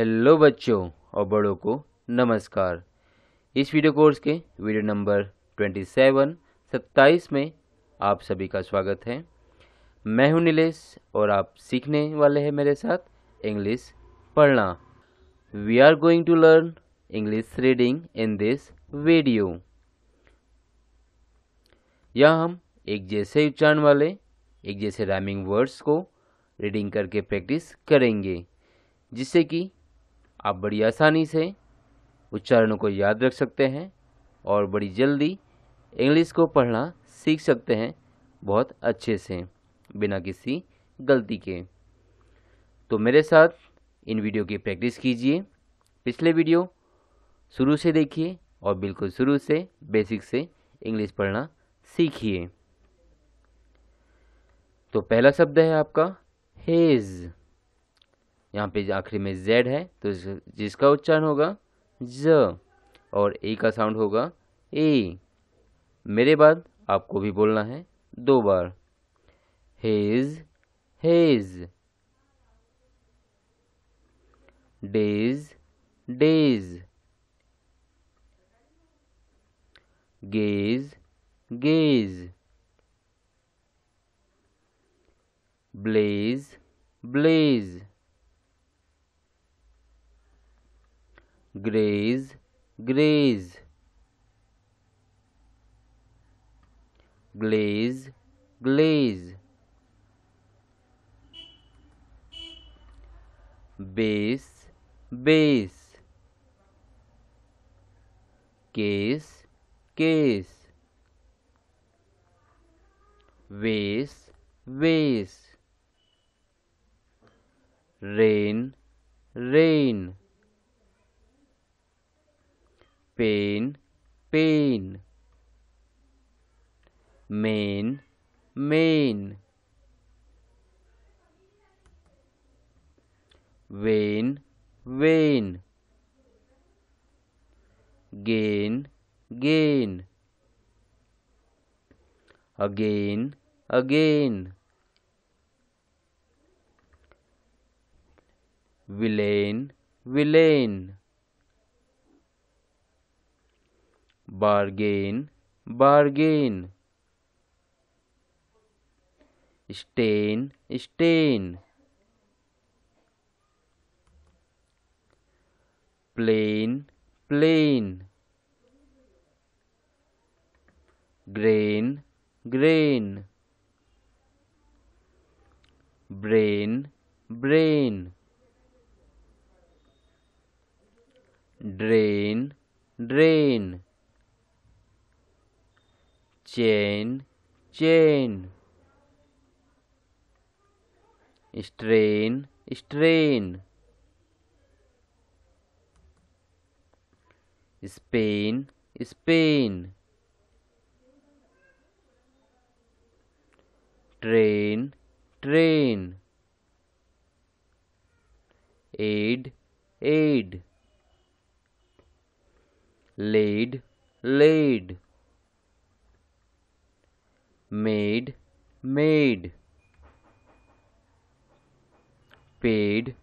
Hello बच्चों और बड़ों को नमस्कार इस वीडियो कोर्स के वीडियो नंबर 27 सत्ताईस में आप सभी का स्वागत है मैं हूं नीलेश और आप सीखने वाले हैं मेरे साथ इंग्लिश पढ़ना we are going to learn English reading in this video यह हम एक जैसे उच्चारण वाले एक जैसे राइमिंग वर्ड्स को रीडिंग करके प्रैक्टिस करेंगे जिससे कि आप बड़ी आसानी से उच्चारणों को याद रख सकते हैं और बड़ी जल्दी इंग्लिश को पढ़ना सीख सकते हैं बहुत अच्छे से बिना किसी गलती के तो मेरे साथ इन वीडियो की प्रैक्टिस कीजिए पिछले वीडियो शुरू से देखिए और बिल्कुल शुरू से बेसिक से इंग्लिश पढ़ना सीखिए तो पहला शब्द है आपका हेज़ यहाँ पे आखिरी में जेड है तो जिसका उच्चारण होगा ज और ए का साउंड होगा ए मेरे बाद आपको भी बोलना है दो बार haze haze days days gaze gaze blaze blaze graze graze glaze glaze base base case case vase vase rain rain pain, pain. Main, main. Vein, vein. Gain, gain. Again, again. Villain, villain bargain bargain stain stain plane plane grain grain brain brain drain drain chain, chain. Strain, strain. Spain, Spain. Train, train. Aid, aid. Laid, laid made made paid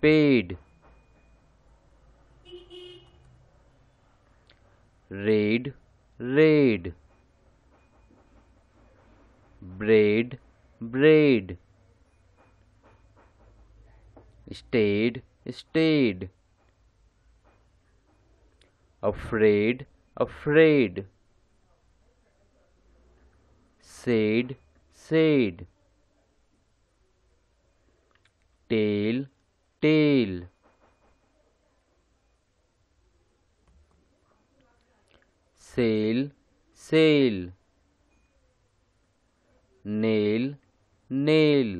paid raid raid braid braid stayed stayed afraid afraid said said tail tail sail sail nail nail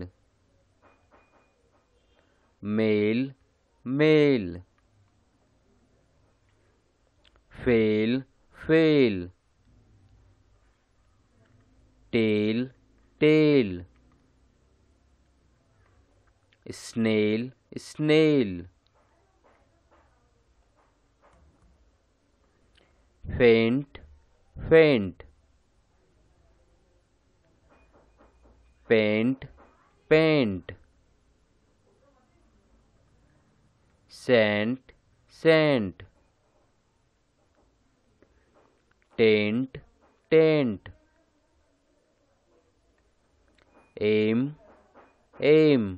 male male fail fail tail tail snail snail faint faint paint paint sand sand tent tent aim, aim.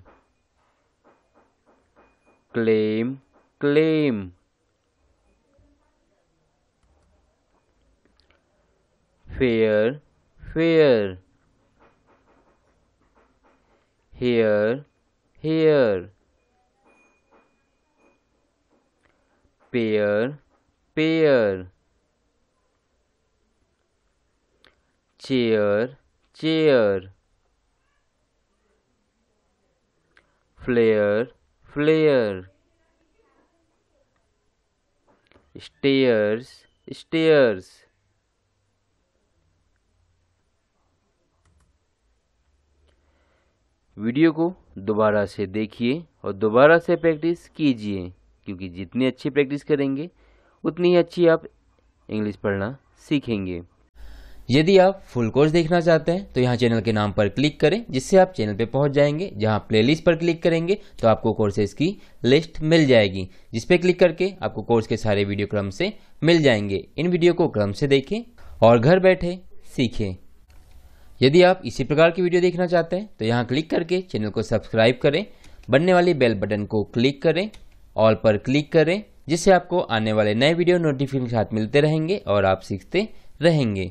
Claim, claim. Fear, fear. Here, here. Pair, pair. Chair, chair. Flare flare stairs stairs video को दोबारा से देखिए और दोबारा से practice कीजिए क्योंकि जितनी अच्छी प्रैक्टिस करेंगे उतनी ही अच्छी आप इंग्लिश पढ़ना सीखेंगे यदि आप फुल कोर्स देखना चाहते हैं तो यहाँ चैनल के नाम पर क्लिक करें जिससे आप चैनल पर पहुँच जाएंगे जहाँ प्लेलिस्ट पर क्लिक करेंगे तो आपको कोर्सेज की लिस्ट मिल जाएगी जिस पे क्लिक करके आपको कोर्स के सारे वीडियो क्रम से मिल जाएंगे इन वीडियो को क्रम से देखें और घर बैठे सीखें यदि आप इसी प्रकार की वीडियो देखना चाहते हैं तो यहाँ क्लिक करके चैनल को सब्सक्राइब करें बनने वाले बेल बटन को क्लिक करें ऑल पर क्लिक करें जिससे आपको आने वाले नए वीडियो नोटिफिकेशन के साथ मिलते रहेंगे और आप सीखते रहेंगे